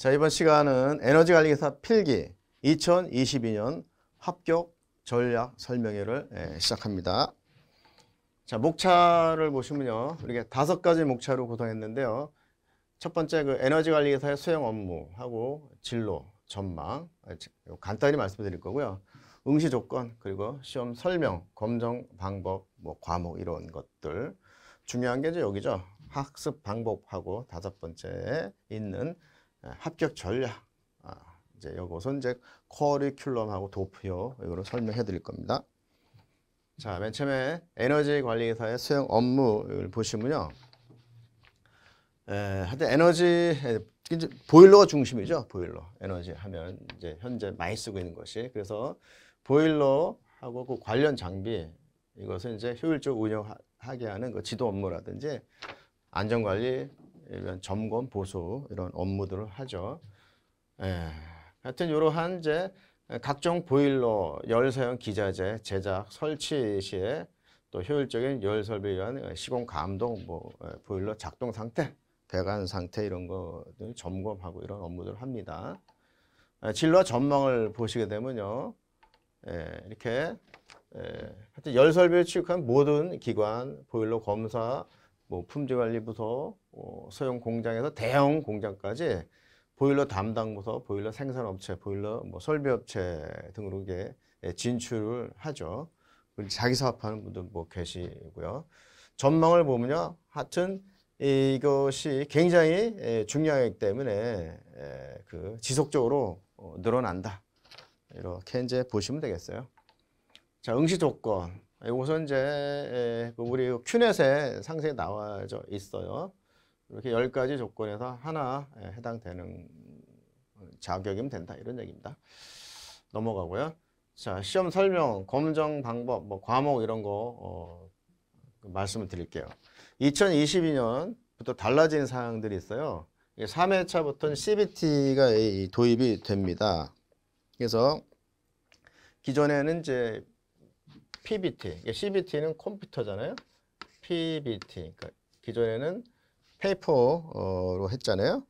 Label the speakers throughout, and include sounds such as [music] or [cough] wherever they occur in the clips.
Speaker 1: 자 이번 시간은 에너지 관리기사 필기 2022년 합격 전략 설명회를 예, 시작합니다. 자 목차를 보시면요. 이렇게 다섯 가지 목차로 구성했는데요. 첫 번째 그 에너지 관리기사의 수행 업무하고 진로, 전망 아, 간단히 말씀드릴 거고요. 응시 조건 그리고 시험 설명, 검정 방법, 뭐 과목 이런 것들 중요한 게 이제 여기죠. 학습 방법하고 다섯 번째 있는 예, 합격 전략 아, 이제 요것은 이제 커리큘럼하고 도표 이거를 설명해 드릴 겁니다. 자, 맨 처음에 에너지 관리사의 수행 업무를 보시면요. 에, 예, 하여튼 에너지 예, 이제 보일러가 중심이죠. 보일러. 에너지 하면 이제 현재 많이 쓰고 있는 것이. 그래서 보일러하고 그 관련 장비 이것은 이제 효율적 운영하게 하는 그 지도 업무라든지 안전 관리, 이런 점검, 보수 이런 업무들을 하죠. 예. 하여튼 이러한 이제 각종 보일러, 열사용 기자재 제작, 설치 시에 또 효율적인 열 설비에 한 시공 감독, 뭐 예, 보일러 작동 상태, 배관 상태 이런 것들 점검하고 이런 업무들을 합니다. 아, 진로 전망을 보시게 되면요, 예, 이렇게 예, 하여튼 열 설비를 취득한 모든 기관, 보일러 검사, 뭐 품질관리부서, 소형 어, 공장에서 대형 공장까지 보일러 담당 부서, 보일러 생산 업체, 보일러 뭐 설비 업체 등으로 게 진출을 하죠. 자기 사업하는 분들 뭐 계시고요. 전망을 보면요, 하튼 이것이 굉장히 예, 중요하기 때문에 예, 그 지속적으로 어, 늘어난다. 이렇게 이제 보시면 되겠어요. 자, 응시 조건. 이것 이제 예, 그 우리 큐넷에 상세히 나와져 있어요. 이렇게 10가지 조건에서 하나 예, 해당되는 자격이면 된다 이런 얘기입니다. 넘어가고요. 자 시험 설명, 검정 방법, 뭐 과목 이런 거 어, 그 말씀을 드릴게요. 2022년부터 달라진 사항들이 있어요. 3회차부터는 CBT가 도입이 됩니다. 그래서 기존에는 이제 PBT, CBT는 컴퓨터잖아요. PBT, 그러니까 기존에는 페이퍼로 했잖아요.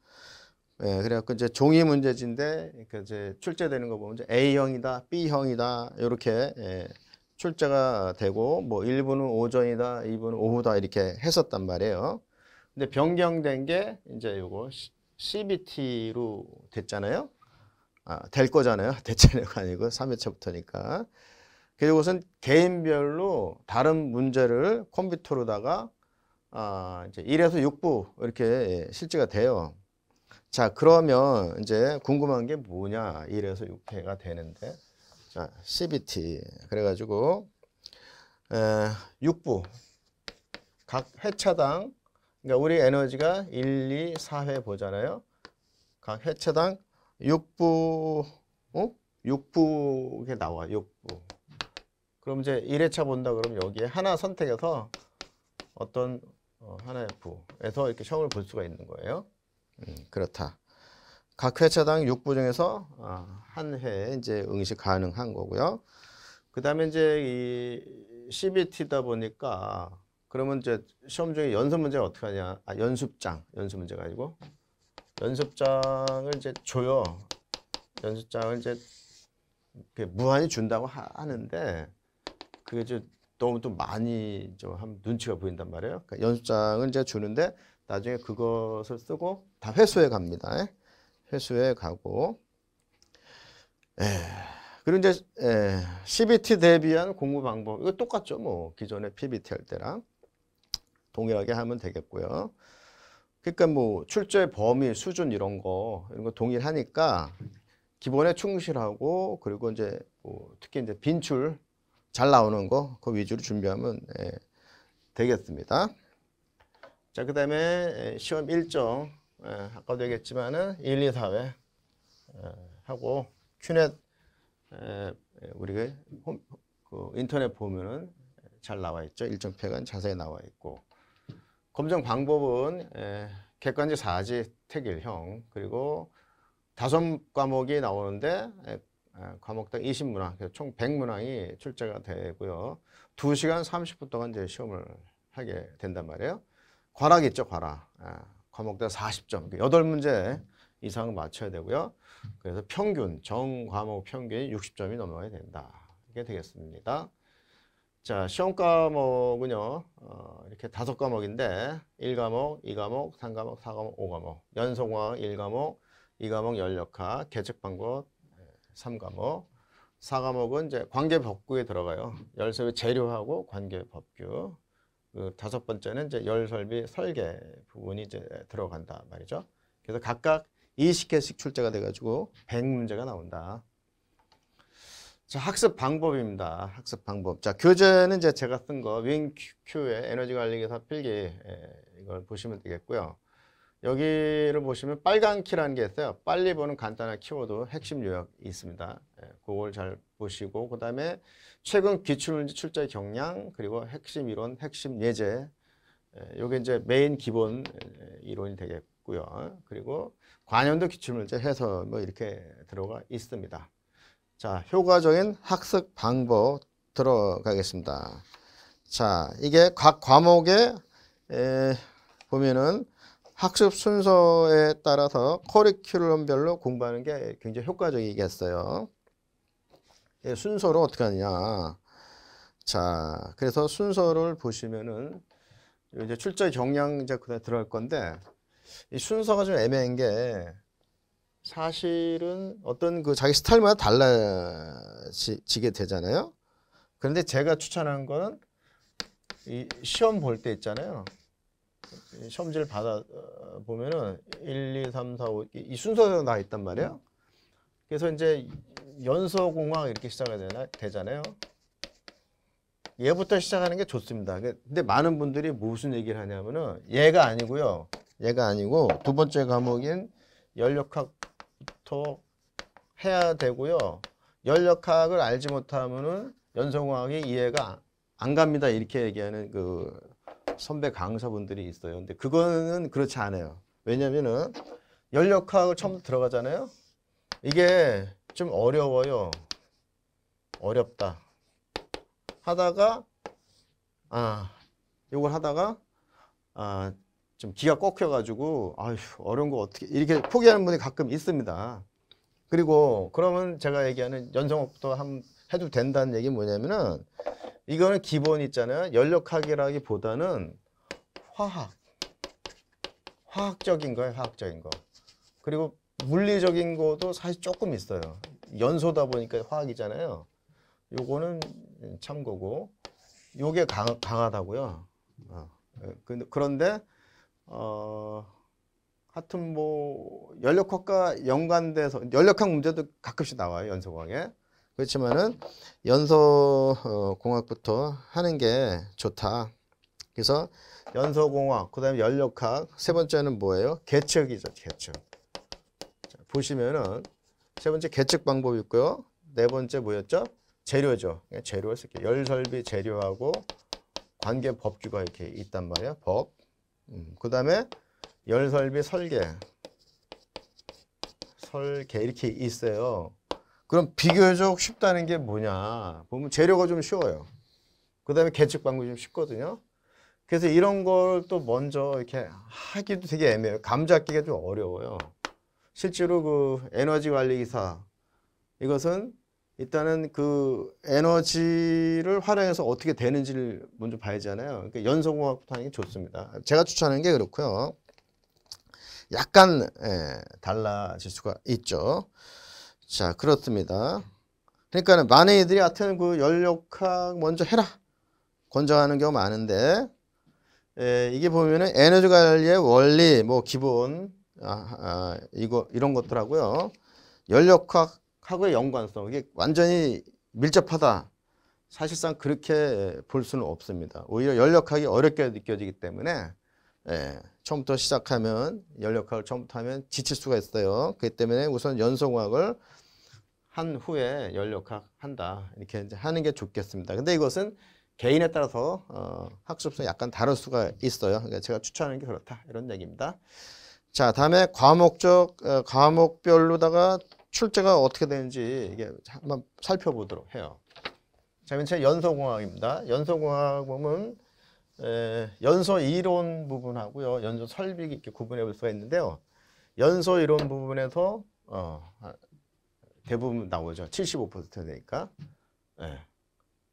Speaker 1: 예, 그래갖고 이제 종이 문제지인데 그러니까 이제 출제되는 거 보면 이제 A형이다, B형이다 이렇게 예, 출제가 되고 뭐 1부는 오전이다, 2부는 오후다 이렇게 했었단 말이에요. 근데 변경된 게 이제 요거 CBT로 됐잖아요. 아, 될 거잖아요. 대체료가 [laughs] 아니고 3회차부터니까. 그리고선 개인별로 다른 문제를 컴퓨터로다가 아, 이제 1에서 6부 이렇게 실지가 돼요. 자, 그러면 이제 궁금한 게 뭐냐? 1에서 6회가 되는데. 자, CBT. 그래가지고, 에, 6부. 각 회차당, 그러니까 우리 에너지가 1, 2, 4회 보잖아요. 각 회차당 6부, 어? 6부에 나와, 6부. 그럼 이제 1회차 본다 그러면 여기에 하나 선택해서 어떤 어, 하나 F에서 이렇게 형을볼 수가 있는 거예요. 음, 그렇다. 각 회차당 6부 중에서 아, 한회 이제 응시 가능한 거고요. 그 다음에 이제 이 CBT다 보니까 그러면 이제 시험 중에 연습 문제 어떻게 하냐. 아, 연습장. 연습 문제가 아니고. 연습장을 이제 줘요. 연습장을 이제 무한히 준다고 하, 는데 그게 이제 너무 또 많이 좀 한 눈치가 보인단 말이에요. 그러니까 연습장을 이제 주는데 나중에 그것을 쓰고 다 회수해 갑니다. 예? 회수해 가고 에. 예. 그리고 이제 에, 예, CBT 대비한 공부 방법 이거 똑같죠. 뭐 기존에 PBT 할 때랑 동일하게 하면 되겠고요. 그러니까 뭐 출제 범위, 수준 이런 거 이런 거 동일하니까 기본에 충실하고 그리고 이제 뭐 특히 이제 빈출 잘 나오는 거그 위주로 준비하면 예, 되겠습니다. 자, 그 다음에 예, 시험 일정 예, 아까도 얘기했지만은 1, 2, 4회 예, 하고 큐넷 예, 예 우리그 그 인터넷 보면은 잘 나와 있죠. 일정표가 자세히 나와 있고 검정 방법은 예, 객관지 사지 택일형 그리고 다섯 과목이 나오는데 예, 예, 과목당 20문항, 총 100문항이 출제가 되고요. 2시간 30분 동안 이제 시험을 하게 된단 말이에요. 과락 있죠, 과락. 예, 과목당 40점, 8문제 그러니까 이상을 맞춰야 되고요. 그래서 평균, 정 과목 평균이 60점이 넘어야 된다. 이게 되겠습니다. 자, 시험 과목은요, 어, 이렇게 다섯 과목인데, 1과목, 2과목, 3과목, 4과목, 5과목, 연속과 1과목, 2과목 연력학, 계측방법, 3과목. 4과목은 이제 관계법규에 들어가요. 열설비 재료하고 관계법규. 그 다섯 번째는 이제 열설비 설계 부분이 이제 들어간다 말이죠. 그래서 각각 20개씩 출제가 돼가지고 100문제가 나온다. 자, 학습 방법입니다. 학습 방법. 자, 교재는 이제 제가 쓴 거, 윙큐의 에너지 관리기사 필기, 이걸 보시면 되겠고요. 여기를 보시면 빨간 키라는 게 있어요. 빨리 보는 간단한 키워드 핵심 요약 있습니다. 예, 그걸 잘 보시고 그 다음에 최근 기출문제 출제 경향 그리고 핵심 이론, 핵심 예제 이게 예, 이제 메인 기본 예, 이론이 되겠고요. 그리고 관연도 기출문제 해서 뭐 이렇게 들어가 있습니다. 자, 효과적인 학습 방법 들어가겠습니다. 자, 이게 각과목 에, 보면은 학습 순서에 따라서 커리큘럼별로 공부하는 게 굉장히 효과적이겠어요. 예, 순서로 어떻게 하느냐. 자, 그래서 순서를 보시면은 이제 출제 경량제 그다 들어갈 건데 이 순서가 좀 애매한 게 사실은 어떤 그 자기 스타일마다 달라지게 되잖아요. 그런데 제가 추천한 거는 이 시험 볼 때 있잖아요. 시험지를 받아 어, 보면은 1, 2, 3, 4, 5이 순서대로 나 있단 말이에요. 음. 그래서 이제 연소 공학 이렇게 시작이 되나 되잖아요. 얘부터 시작하는 게 좋습니다. 그, 근데 많은 분들이 무슨 얘기를 하냐면은 얘가 아니고요. 얘가 아니고 두 번째 과목인 연력학부터 해야 되고요. 연력학을 알지 못하면은 연소공학이 이해가 안 갑니다. 이렇게 얘기하는 그 선배 강사분들이 있어요. 근데 그거는 그렇지 않아요. 왜냐면은 열역학을 처음 들어가잖아요. 이게 좀 어려워요. 어렵다. 하다가 아, 요걸 하다가 아, 좀 기가 꺾여 가지고 아휴, 어려운 거 어떻게 이렇게 포기하는 분이 가끔 있습니다. 그리고 그러면 제가 얘기하는 연성업부터 한 해도 된다는 얘기 뭐냐면은 이거는 기본 있잖아요. 연력학이라기보다는 화학. 화학적인 거예요. 화학적인 거. 그리고 물리적인 것도 사실 조금 있어요. 연소다 보니까 화학이잖아요. 요거는 참고고 요게 강, 하다고요 어. 그런데 어, 하여튼 뭐 연력학과 연관돼서 연력학 문제도 가끔씩 나와요. 연소광에. 그렇지만은 연소공학부터 어, 하는 게 좋다. 그래서 연소공학, 그 다음에 연력학, 세 번째는 뭐예요? 개척이죠, 개척. 자, 보시면은 세 번째 개척 방법이 있고요. 네 번째 뭐였죠? 재료죠. 예, 재료쓸게 열설비 재료하고 관계 법규가 이렇게 있단 말이야. 법. 음, 그 다음에 열설비 설계. 설계 이렇게 있어요. 그럼 비교적 쉽다는 게 뭐냐 보면 재료가 좀 쉬워요 그 다음에 계측 방법이 좀 쉽거든요 그래서 이런 걸 또 먼저 이렇게 하기도 되게 애매해요 감잡기가 좀 어려워요 실제로 그 에너지 관리 기사 이것은 일단은 그 에너지를 활용해서 어떻게 되는지를 먼저 봐야잖아요. 그러니까 연소공학부터 하는 게 좋습니다. 제가 추천하는 게 그렇고요. 약간 예, 달라질 수가 있죠. 자, 그렇습니다. 그러니까 많은 이들이 하여튼 그 연력학 먼저 해라. 권장하는 경우 많은데 에, 예, 이게 보면은 에너지 관리의 원리, 뭐 기본 아, 아, 이거 이런 것들하고요. 연력학하고의 연관성 이게 완전히 밀접하다. 사실상 그렇게 볼 수는 없습니다. 오히려 연력학이 어렵게 느껴지기 때문에 예, 처음부터 시작하면 연력학을 처음부터 하면 지칠 수가 있어요. 그렇기 때문에 우선 연성학을 한 후에 연료학한다 이렇게 하는 게 좋겠습니다. 근데 이것은 개인에 따라서 어, 학습서 약간 다를 수가 있어요. 그러니까 제가 추천하는 게 그렇다 이런 얘기입니다. 자 다음에 과목적 어, 과목별로다가 출제가 어떻게 되는지 이게 한번 살펴보도록 해요. 자, 이제 연소공학입니다. 연소공학 보면 에, 연소 이론 부분하고요, 연소 설비 이렇게 구분해 볼 수가 있는데요. 연소 이론 부분에서 어, 대부분 나오죠. 75% 되니까. 네.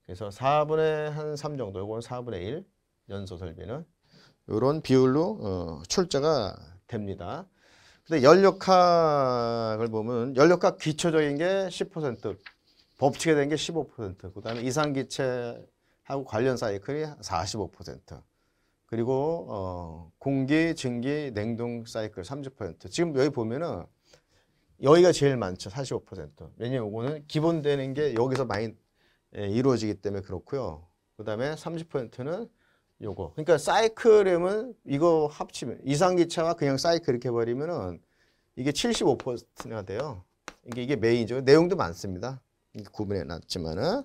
Speaker 1: 그래서 4분의 한3 정도, 이건 4분의 1 연소 설비는 이런 비율로 어, 출제가 됩니다. 근데 연력학을 보면 연력학 기초적인 게 10%, 법칙에 된게 15%, 그다음에 이상 기체하고 관련 사이클이 45%. 그리고 어, 공기, 증기, 냉동 사이클 30%. 지금 여기 보면은 여기가 제일 많죠. 45%. 왜냐면 이거는 기본되는 게 여기서 많이 예, 이루어지기 때문에 그렇고요. 그 다음에 30%는 요거. 그러니까 사이클음은 이거 합치면 이상기차와 그냥 사이클 이렇게 버리면은 이게 75%나 돼요. 이게 이게 메인이죠. 내용도 많습니다. 구분해 놨지만은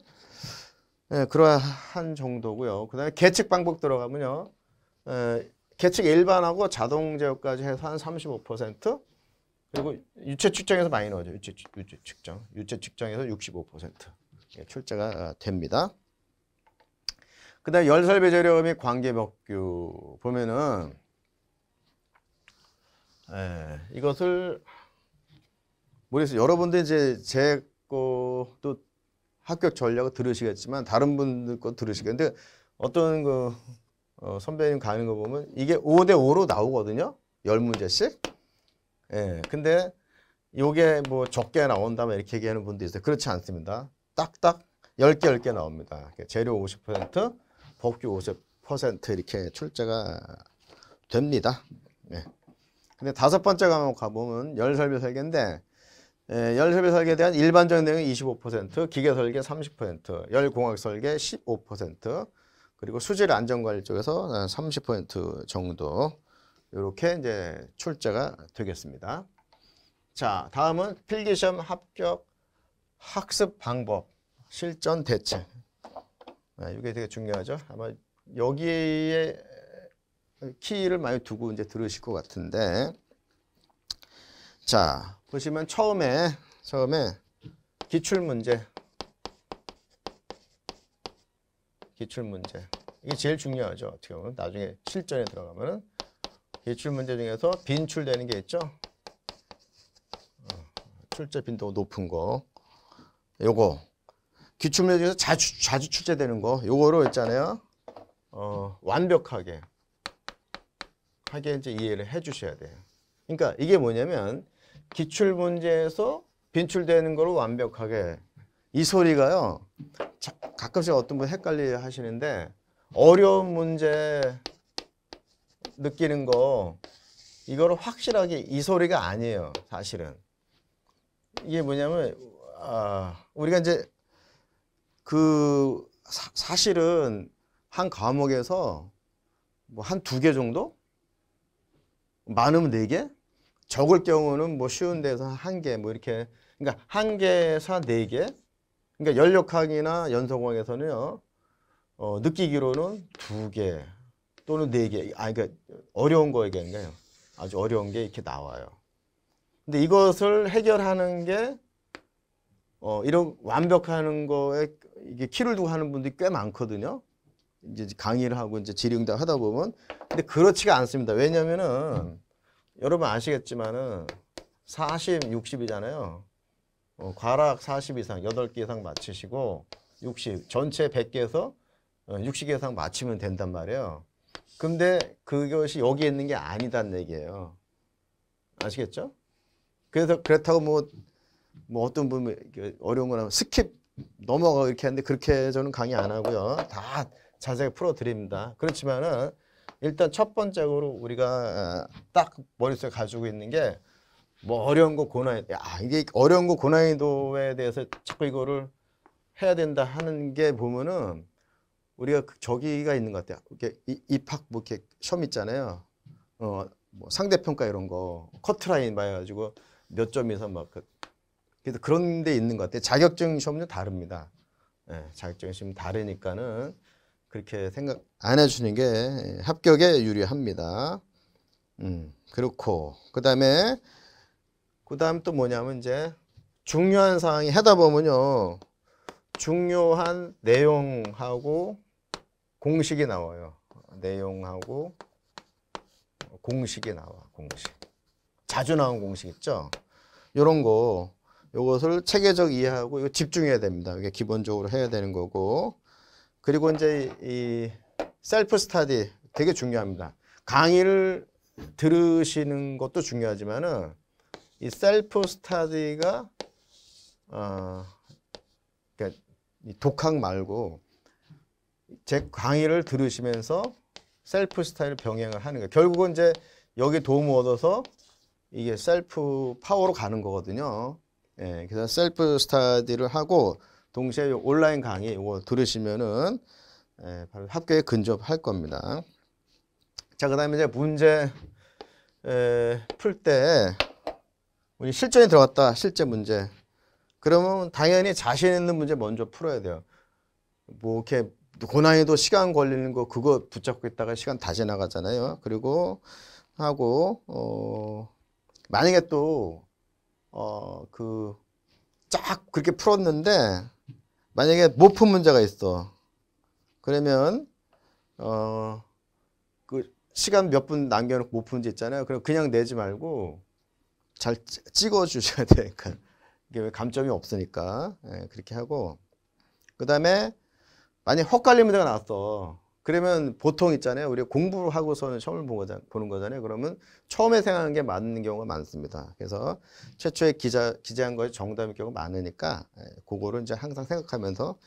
Speaker 1: 예, 그러한 정도고요. 그다음에 계측 방법 들어가면요. 예, 계측 일반하고 자동 제어까지 해서 한 35%, 그리고 유체 측정에서 많이 나오죠. 유체, 유체 측정. 유체 측정에서 65% 예, 출제가 아, 됩니다. 그 다음 열살 배제력 및 관계벽규 보면은 에, 예, 이것을 모르겠어요. 여러분들 이제 제 것도 합격 전략을 들으시겠지만 다른 분들 것 들으시겠는데 어떤 그 어, 선배님 가는 거 보면 이게 5대 5로 나오거든요. 열문제씩 예. 근데 요게 뭐 적게 나온다면 뭐 이렇게 얘기하는 분도 있어요. 그렇지 않습니다. 딱딱 10개, 10개 나옵니다. 재료 50%, 법규 50% 이렇게 출제가 됩니다. 예. 근데 다섯 번째 과목 가보면 열설비 설계인데 예, 열설비 설계에 대한 일반적인 내용이 25%, 기계 설계 30%, 열공학 설계 15%, 그리고 수질 안전관리 쪽에서 30% 정도 이렇게 이제 출제가 되겠습니다. 자, 다음은 필기시험 합격 학습 방법 실전 대책. 네, 이게 되게 중요하죠. 아마 여기에 키를 많이 두고 이제 들으실 것 같은데. 자, 보시면 처음에 처음에 기출 문제 기출 문제. 이게 제일 중요하죠. 어떻게 보면 나중에 실전에 들어가면은 일출 문제 중에서 빈출되는 게 있죠. 어, 출제 빈도가 높은 거. 요거. 기출 문제 중에서 자주, 자주 출제되는 거. 요거로 있잖아요. 어, 완벽하게. 하게 이제 이해를 해 주셔야 돼요. 그러니까 이게 뭐냐면 기출 문제에서 빈출되는 거로 완벽하게 이 소리가요. 자, 가끔씩 어떤 분 헷갈려 하시는데 어려운 문제 느끼는 거 이거를 확실하게 이 소리가 아니에요. 사실은. 이게 뭐냐면 아, 우리가 이제 그 사, 실은한 과목에서 뭐 한 두 개 정도? 많으면 네 개? 적을 경우는 뭐 쉬운 데서 한 개 뭐 이렇게 그러니까 한 개에서 네 개? 그러니까 연력학이나 연속학에서는요. 어, 느끼기로는 두 개, 또는 네 개. 아, 그러니까 어려운 거얘기했요 아주 어려운 게 이렇게 나와요. 근데 이것을 해결하는 게 어, 이런 완벽하는 거에 이게 키를 두고 하는 분들이 꽤 많거든요. 이제 강의를 하고 이제 질의응답 하다 보면 근데 그렇지가 않습니다. 왜냐면은 여러분 아시겠지만은 40, 60이잖아요. 어, 과락 40 이상, 8개 이상 맞히시고 60, 전체 100개에서 60개 어, 이상 맞히면 된단 말이에요. 근데 그것이 여기 에 있는 게 아니다는 얘기예요. 아시겠죠? 그래서 그렇다고 뭐, 뭐 어떤 분 어려운 거나 스킵 넘어가고 이렇게 하는데 그렇게 저는 강의 안 하고요. 다자세하 풀어드립니다. 그렇지만은 일단 첫 번째로 우리가 아, 딱 머릿속에 가지고 있는 게 뭐 어려운 거고난야 아, 이게 어려운 거 고난이도에 대해서 자꾸 이거를 해야 된다 하는 게 보면은 우리가 그 저기가 있는 것 같아요. 이렇게 입학 뭐 이렇게 시험 있잖아요. 어, 뭐 상대평가 이런 거 커트라인 봐가지고 몇 점 이상 막 그, 그래서 그런 데 있는 것 같아요. 자격증 시험은 다릅니다. 예, 자격증 시험 다르니까는 그렇게 생각 안 해주는 게 예, 합격에 유리합니다. 음, 그렇고 그 다음에 그 다음 또 뭐냐면 이제 중요한 사항이 하다 보면요. 중요한 내용하고 공식이 나와요. 내용하고 공식이 나와. 공식. 자주 나온 공식 있죠? 요런 거 요것을 체계적 이해하고 이거 집중해야 됩니다. 이게 기본적으로 해야 되는 거고. 그리고 이제 이 셀프 스타디 되게 중요합니다. 강의를 들으시는 것도 중요하지만은 이 셀프 스타디가 어 독학 말고 제 강의를 들으시면서 셀프 스타일 병행을 하는 거예요. 결국은 이제 여기 도움 얻어서 이게 셀프 파워로 가는 거거든요. 예, 그래서 셀프 스타디를 하고 동시에 온라인 강의 이거 들으시면은 예, 바로 학교에 근접할 겁니다. 자, 그다음에 이제 문제 풀 때 우리 실전에 들어갔다 실제 문제 그러면 당연히 자신 있는 문제 먼저 풀어야 돼요. 뭐 이렇게 고난이도 시간 걸리는 거 그거 붙잡고 있다가 시간 다 지나가잖아요. 그리고 하고 어 만약에 또 어 그 쫙 그렇게 풀었는데 만약에 못 푼 문제가 있어. 그러면 어 그 시간 몇 분 남겨놓고 못푼 문제 있잖아요. 그럼 그냥 내지 말고 잘 찍어 주셔야 [laughs] 되니까. 이게 왜 감점이 없으니까 예, 그렇게 하고 그 다음에 만약 헛갈린 문제가 나왔어 그러면 보통 있잖아요 우리 가 공부를 하고서는 시험을 본 거잖아, 보는 거잖아요 그러면 처음에 생각하는 게 맞는 경우가 많습니다 그래서 최초에 기자, 기재한 것이 정답일 경우가 많으니까 예, 그거를 이제 항상 생각하면서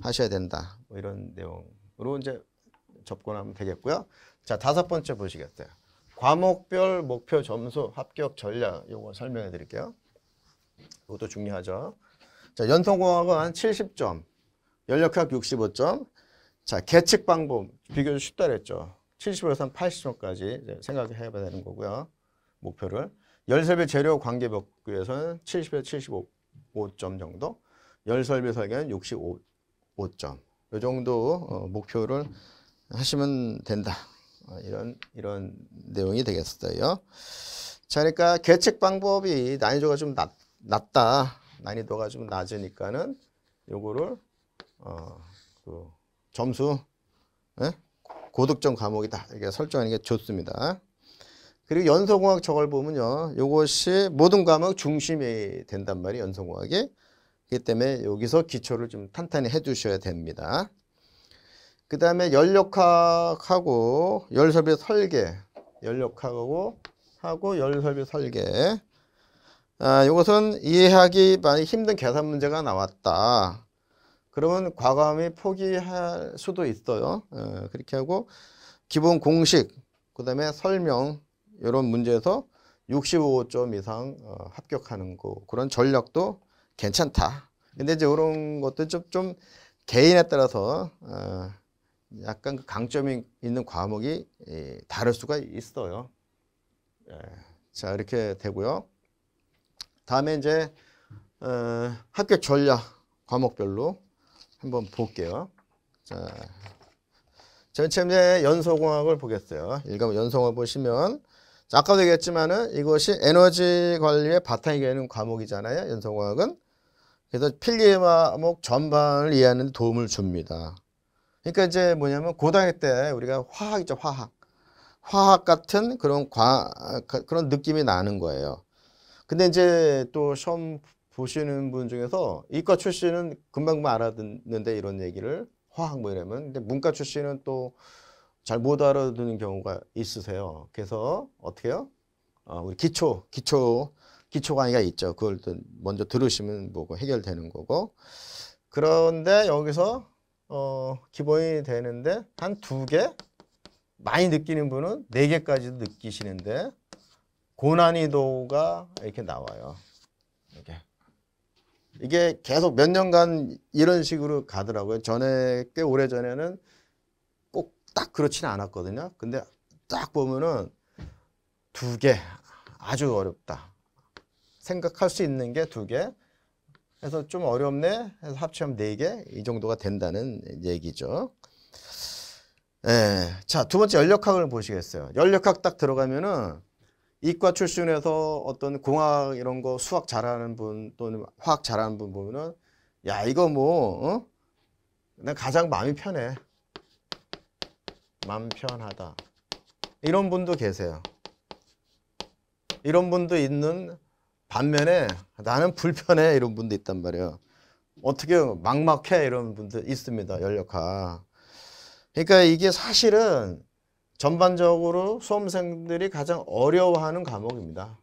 Speaker 1: 하셔야 된다 뭐 이런 내용으로 이제 접근하면 되겠고요 자 다섯 번째 보시겠어요 과목별 목표 점수 합격 전략 요거 설명해 드릴게요 그것도 중요하죠. 자, 연성공학은 70점, 연력학 65점, 자, 계측 방법 비교적 쉽다 그랬죠. 70에서 80점까지 생각해 봐야 되는 거고요. 목표를. 열설비 재료 관계 벽구에서는 70에서 75, 점 정도, 열설비 설계는 6 5점. 이 정도 어, 목표를 하시면 된다. 어, 이런 이런 내용이 되겠어요. 자, 그러니까 계측 방법이 난이도가 좀 낮다. 낮다. 난이도가 좀 낮으니까는 요거를 어, 그 점수 에? 예? 고득점 과목이다. 이렇게 설정하는 게 좋습니다. 그리고 연소공학 저걸 보면요. 요것이 모든 과목 중심이 된단 말이에요. 연소공학이. 그렇기 때문에 여기서 기초를 좀 탄탄히 해 주셔야 됩니다. 그 다음에 연력학하고연설비 설계 연력학하고 하고 연설비 설계 이것은 아, 이해하기 많이 힘든 계산 문제가 나왔다. 그러면 과감히 포기할 수도 있어요. 예, 그렇게 하고 기본 공식, 그 다음에 설명 이런 문제에서 65점 이상 어, 합격하는 거 그런 전략도 괜찮다. 근데 이제 이런 것도 좀, 좀 개인에 따라서 어, 약간 그 강점이 있는 과목이 다를 수가 있어요. 예, 자 이렇게 되고요. 다음에 이제 어, 합격 전략 과목별로 한번 볼게요. 자, 전체 문제 연소공학을 보겠어요. 읽으면 연소공학 보시면 자, 아까도 얘기했지만은 이것이 에너지 관리의 바탕이 되는 과목이잖아요. 연소공학은 그래서 필기 과목 전반을 이해하는 데 도움을 줍니다. 그러니까 이제 뭐냐면 고등학교 때 우리가 화학이죠 화학 화학 같은 그런 과 그, 그런 느낌이 나는 거예요. 근데 이제 또 시험 보시는 분 중에서 이과 출신은 금방금방 뭐 알아듣는데 이런 얘기를 화학 뭐 이러면 근데 문과 출신은 또 잘 못 알아듣는 경우가 있으세요. 그래서 어떻게 요 어, 우리 기초, 기초, 기초 강의가 있죠. 그걸 또 먼저 들으시면 뭐고 해결되는 거고. 그런데 여기서 어, 기본이 되는데 한 두 개, 많이 느끼는 분은 네 개까지도 느끼시는데 고난이도가 이렇게 나와요. 이렇게. 이게 계속 몇 년간 이런 식으로 가더라고요. 전에 꽤 오래 전에는 꼭 딱그렇지 않았거든요. 근데 딱 보면은 두 개 아주 어렵다. 생각할 수 있는 게 두 개. 해서 좀 어렵네. 해서 합치면 네개이 정도가 된다는 얘기죠. 예. 자, 두 번째 연력학을 보시겠어요. 연력학 딱 들어가면은 이과 출신에서 어떤 공학 이런 거 수학 잘하는 분 또는 화학 잘하는 분 보면은 야 이거 뭐 어? 가장 마음이 편해 마음 편하다 이런 분도 계세요 이런 분도 있는 반면에 나는 불편해 이런 분도 있단 말이에요 어떻게 막막해 이런 분도 있습니다 연력화 그러니까 이게 사실은 전반적으로 수험생들이 가장 어려워하는 과목입니다.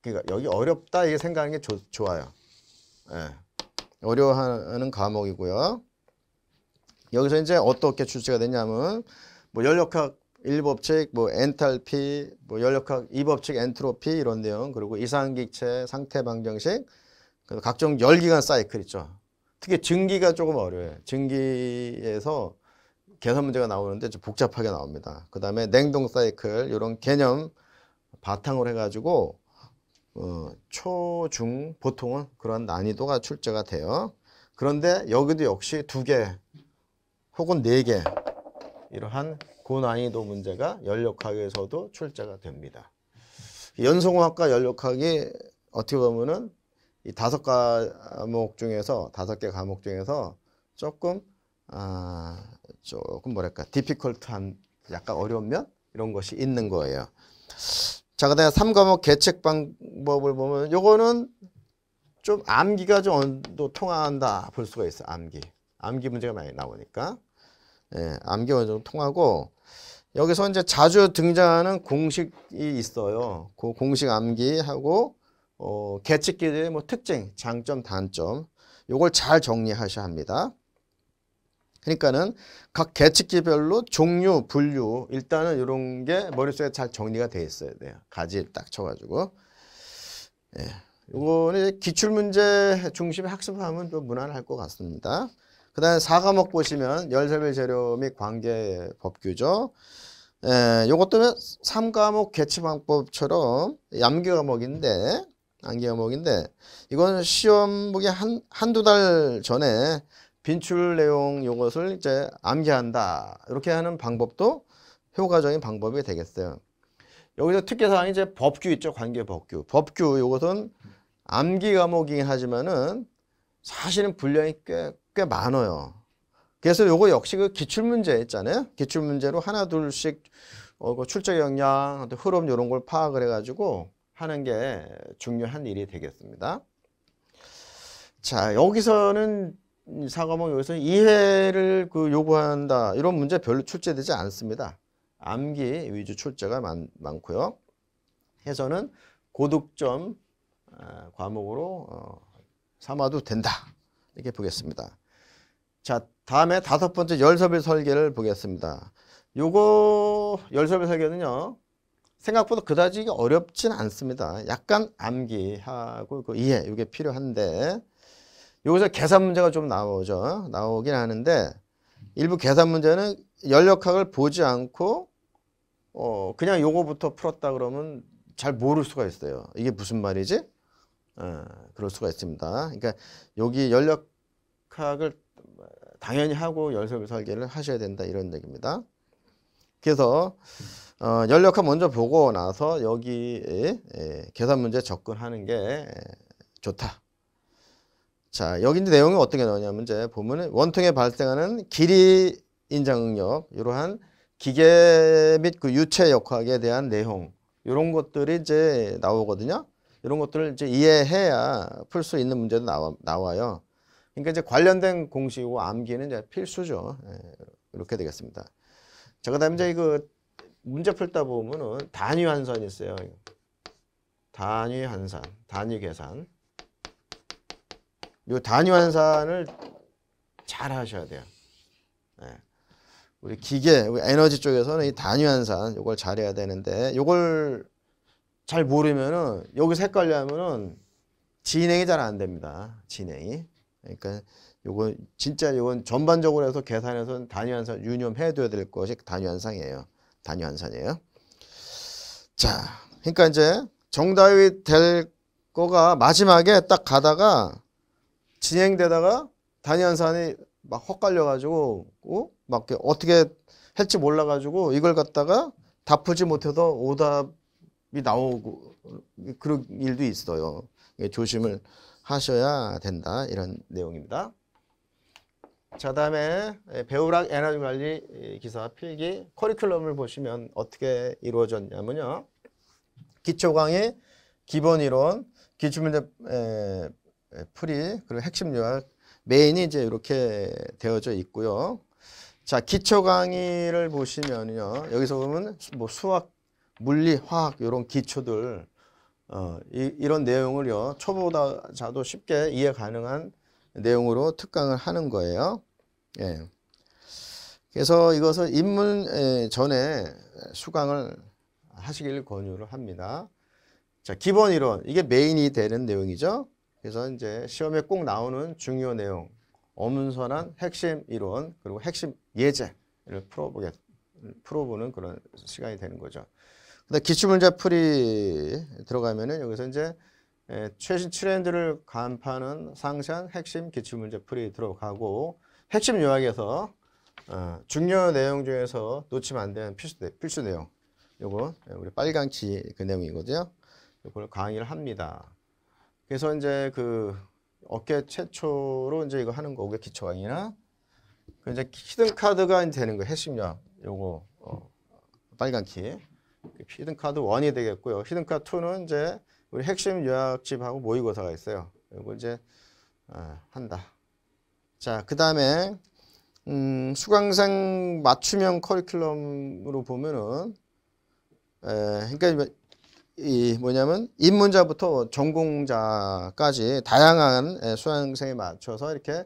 Speaker 1: 그러니까 여기 어렵다 이게 생각하는 게 조, 좋아요. 예. 어려워하는 과목이고요. 여기서 이제 어떻게 출제가 되냐면 뭐 연력학 1법칙, 뭐 엔탈피, 뭐 연력학 2법칙, 엔트로피 이런 내용 그리고 이상기체, 상태방정식, 각종 열기관 사이클 있죠. 특히 증기가 조금 어려워요. 증기에서 개선 문제가 나오는데 좀 복잡하게 나옵니다. 그 다음에 냉동 사이클 이런 개념 바탕으로 해가지고 어, 초, 중, 보통은 그런 난이도가 출제가 돼요. 그런데 여기도 역시 두 개 혹은 네 개 이러한 고난이도 문제가 연력학에서도 출제가 됩니다. 연속공학과 연력학이 어떻게 보면은 이 다섯 과목 중에서 다섯 개 과목 중에서 조금 아, 조금 뭐랄까 디피컬트한 약간 어려운 면 이런 것이 있는 거예요. 자, 그다음에 3과목 개책 방법을 보면 요거는 좀 암기가 좀 어느 통한다 볼 수가 있어. 암기. 암기 문제가 많이 나오니까. 예, 암기 어느 정도 통하고 여기서 이제 자주 등장하는 공식이 있어요. 그 공식 암기하고 어, 개측기들의 뭐 특징, 장점, 단점 요걸 잘 정리하셔야 합니다. 그러니까는 각 계측기별로 종류, 분류 일단은 이런 게 머릿속에 잘 정리가 돼 있어야 돼요. 가지 딱 쳐가지고. 예. 요거는 기출문제 중심의 학습을 하면 좀 무난할 것 같습니다. 그 다음에 사과목 보시면 열세별 재료 및 관계 법규죠. 예, 요것도 3과목 개치방법처럼 암기 과목인데 암기 과목인데 이건 시험보기 한, 한두 달 전에 빈출 내용 요것을 이제 암기한다. 이렇게 하는 방법도 효과적인 방법이 되겠어요. 여기서 특혜사항이 이제 법규 있죠. 관계 법규. 법규 요것은 암기 과목이긴 하지만은 사실은 분량이 꽤, 꽤 많아요. 그래서 요거 역시 그 기출문제 있잖아요. 기출문제로 하나 둘씩 어, 그 출제 역량, 흐름 이런 걸 파악을 해가지고 하는 게 중요한 일이 되겠습니다. 자, 여기서는 사과목 여기서 이해를 그 요구한다 이런 문제 별로 출제되지 않습니다. 암기 위주 출제가 많, 많고요. 해서는 고득점 아, 과목으로 어, 삼아도 된다 이렇게 보겠습니다. 자 다음에 다섯 번째 열섭의 설계를 보겠습니다. 요거 열섭의 설계는요 생각보다 그다지 어렵진 않습니다. 약간 암기하고 그 이해 이게 필요한데 여기서 계산 문제가 좀 나오죠. 나오긴 하는데 일부 계산 문제는 연력학을 보지 않고 어 그냥 요거부터 풀었다 그러면 잘 모를 수가 있어요. 이게 무슨 말이지? 어, 그럴 수가 있습니다. 그러니까 여기 연력학을 당연히 하고 열석 설계를 하셔야 된다 이런 얘기입니다. 그래서 어, 연력학 먼저 보고 나서 여기 예, 계산 문제 접근하는 게 예, 좋다. 자, 여기 이제 내용이 어떻게 나오냐면 이제 보면은 원통에 발생하는 길이 인장 응력, 이러한 기계 및 그 유체 역학에 대한 내용, 이런 것들이 이제 나오거든요. 이런 것들을 이제 이해해야 풀 수 있는 문제도 나와, 나와요. 그러니까 이제 관련된 공식이고 암기는 이제 필수죠. 예, 이렇게 되겠습니다. 자, 그 다음에 이제 그 문제 풀다 보면은 단위 환산이 있어요. 단위 환산, 단위 계산. 이 단위환산을 잘 하셔야 돼요. 네. 우리 기계, 우리 에너지 쪽에서는 이 단위환산 요걸 잘해야 되는데 요걸 잘 모르면은 여기서 헷려하면은 진행이 잘 안 됩니다. 진행이. 그러니까 요건 진짜 요건 전반적으로 해서 계산해서 단위환산 유념해둬야 될 것이 단위환산이에요. 단위환산이에요. 자, 그러니까 이제 정답이 될 거가 마지막에 딱 가다가 진행되다가 단연 산이 막 헛갈려가지고 어? 막 어떻게 할지 몰라가지고 이걸 갖다가 다풀지못해서 오답이 나오고 그런 일도 있어요. 예, 조심을 하셔야 된다 이런 내용입니다. 자 다음에 예, 배우락 에너지 관리 예, 기사 필기 커리큘럼을 보시면 어떻게 이루어졌냐면요. 기초 강의, 기본 이론, 기출문제 예, 풀이 그리고 핵심 요약 메인이 이제 이렇게 되어져 있고요. 자 기초 강의를 보시면요 여기서 보면 뭐 수학, 물리, 화학 이런 기초들 어, 이, 런 내용을요 초보자도 쉽게 이해 가능한 내용으로 특강을 하는 거예요. 예. 그래서 이것을 입문 예, 전에 수강을 하시길 권유를 합니다. 자 기본 이론 이게 메인이 되는 내용이죠. 그래서 이제 시험에 꼭 나오는 중요 내용, 어문선한 핵심 이론, 그리고 핵심 예제를 풀어보게, 풀어보는 그런 시간이 되는 거죠. 그다 기출문제 풀이 들어가면은 여기서 이제 예, 최신 트렌드를 간파하는 상세한 핵심 기출문제 풀이 들어가고 핵심 요약에서 어, 중요 내용 중에서 놓치면 안 되는 필수, 필수 내용 요거 우리 빨간 키그 내용이거든요. 요걸 강의를 합니다. 그래서 이제 그 어깨 최초로 이제 이거 하는 거고 기초 강의나 그 이제 히든 카드가 되는 거 핵심력 요거 어, 빨간 키 그 히든 카드 원이 되겠고요. 히든 카드 투는 이제 우리 핵심 요약집하고 모의고사가 있어요. 요거 이제 어, 한다. 자, 그 다음에 음, 수강생 맞춤형 커리큘럼으로 보면은 에, 그러니까 이 뭐냐면 입문자부터 전공자까지 다양한 예, 수강생에 맞춰서 이렇게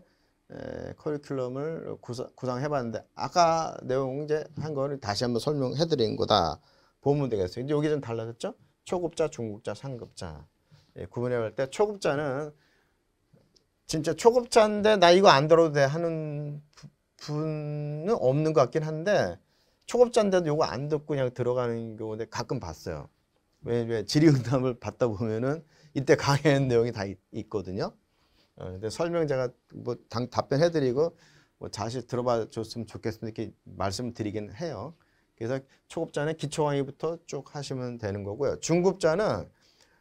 Speaker 1: 예, 커리큘럼을 구상, 해봤는데 아까 내용 이제 한 거를 다시 한번 설명해 드린 거다 보면 되겠어요. 근데 여기 좀 달라졌죠? 초급자, 중급자, 상급자 예, 구분해 볼 때 초급자는 진짜 초급자인데 나 이거 안 들어도 돼 하는 분은 없는 것 같긴 한데 초급자인데도 이거 안 듣고 그냥 들어가는 경우인 가끔 봤어요. 왜냐면 질의응답을 받다 보면은 이때 강의한 내용이 다 있, 거든요 어, 근데 설명제가뭐 당, 답변해드리고 뭐자세히 들어봐 줬으면 좋겠습니다 이렇게 말씀드리긴 해요. 그래서 초급자는 기초 강의부터 쭉 하시면 되는 거고요. 중급자는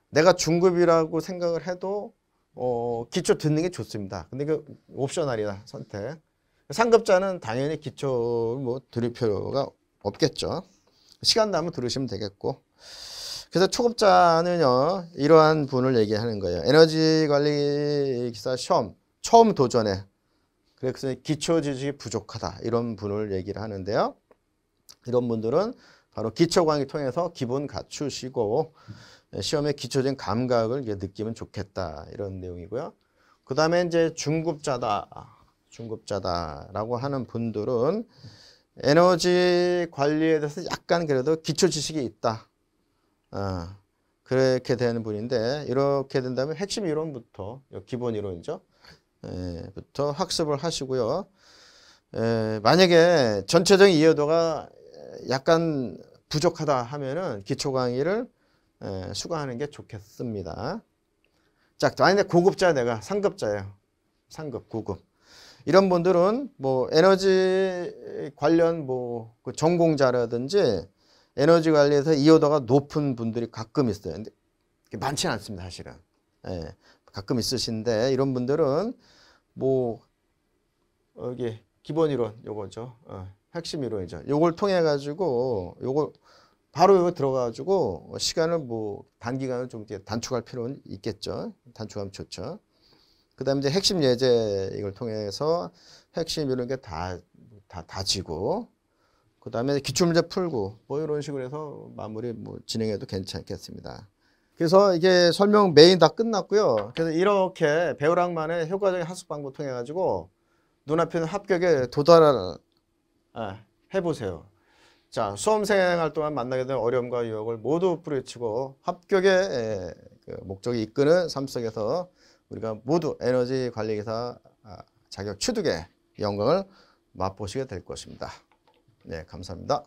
Speaker 1: 내가 중급이라고 생각을 해도 어, 기초 듣는 게 좋습니다. 근데 그 옵셔널이다 선택. 상급자는 당연히 기초 뭐 들을 필요가 없겠죠. 시간 나면 들으시면 되겠고. 그래서 초급자는요 이러한 분을 얘기하는 거예요. 에너지 관리 기사 시험 처음 도전해. 그래서 기초 지식이 부족하다 이런 분을 얘기를 하는데요. 이런 분들은 바로 기초 강의 통해서 기본 갖추시고 예, 시험의 기초적인 감각을 느끼면 좋겠다 이런 내용이고요. 그 다음에 이제 중급자다 중급자다라고 하는 분들은 에너지 관리에 대해서 약간 그래도 기초 지식이 있다. 어, 그렇게 되는 분인데 이렇게 된다면 핵심 이론부터 기본 이론이죠. 예, 부터 학습을 하시고요. 에, 예, 만약에 전체적인 이해도가 약간 부족하다 하면은 기초 강의를 에, 예, 수강하는 게 좋겠습니다. 자, 아니 고급자 내가 상급자예요. 상급, 고급. 이런 분들은 뭐 에너지 관련 뭐 그 전공자라든지 에너지 관리에서 이오도가 높은 분들이 가끔 있어요. 근데 많지는 않습니다, 사실은. 예, 가끔 있으신데 이런 분들은 뭐 여기 어, 기본 이론 요거죠. 어, 핵심 이론이죠. 요걸 통해 가지고 요걸 바로 요거 들어가 가지고 시간을 뭐 단기간을 좀 단축할 필요는 있겠죠. 단축하면 좋죠. 그다음에 이제 핵심 예제 이걸 통해서 핵심 이런 게다다 다지고 그 다음에 기출문제 풀고 뭐 이런 식으로 해서 마무리 뭐 진행해도 괜찮겠습니다. 그래서 이게 설명 메인 다 끝났고요. 그래서 이렇게 배우랑만의 효과적인 학습 방법 통해 가지고 눈앞에 합격에 도달을 아, 해보세요. 자 수험생 활동만 만나게 된 어려움과 유혹을 모두 뿌리치고 합격의 예, 그 목적이 이끄는 삶 속에서 우리가 모두 에너지 관리기사 아, 자격 취득의 영광을 맛보시게 될 것입니다. 네, 감사합니다.